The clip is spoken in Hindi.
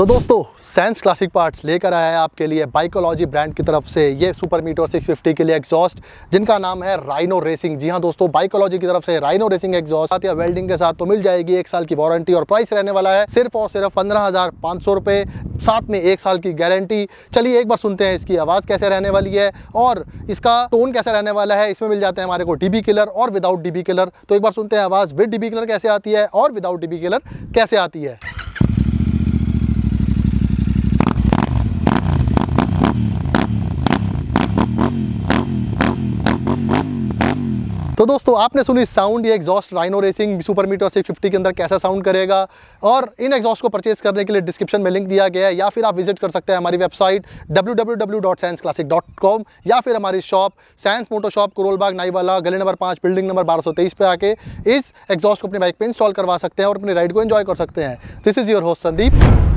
तो दोस्तों सेंस क्लासिक पार्ट्स लेकर आया है आपके लिए बाइकोलॉजी ब्रांड की तरफ से ये सुपर मीटर 650 के लिए एग्जॉस्ट जिनका नाम है राइनो रेसिंग जी हाँ दोस्तों बाइकोलॉजी की तरफ से राइनो रेसिंग एग्जॉस्ट साथ या वेल्डिंग के साथ तो मिल जाएगी एक साल की वारंटी और प्राइस रहने वाला है सिर्फ और सिर्फ पंद्रह हज़ार पाँच सौ रुपये साथ में एक साल की गारंटी चलिए एक बार सुनते हैं इसकी आवाज़ कैसे रहने वाली है और इसका टोन कैसे रहने वाला है इसमें मिल जाते हैं हमारे को डीबी किलर और विदाउट डीबी किलर तो एक बार सुनते हैं आवाज़ विद डीबी किलर कैसे आती है और विदाउट डीबी किलर कैसे आती है तो दोस्तों आपने सुनी साउंड ये exhaust Rhino Racing Super Meteor six fifty के अंदर कैसा साउंड करेगा और इन एग्जॉस्ट को परचेज करने के लिए डिस्क्रिप्शन में लिंक दिया गया है या फिर आप विजिट कर सकते हैं हमारी वेबसाइट www.scienceclassic.com या फिर हमारी शॉप साइंस मोटो शॉप कुरोलबाग नाईवाला गली नंबर पाँच बिल्डिंग नंबर बारह सौ तेईस पर आके इस एग्जॉस्ट को अपनी बाइक पर इंस्टॉल करवा सकते हैं और अपनी राइड को इन्जॉय कर सकते हैं this is your host Sandeep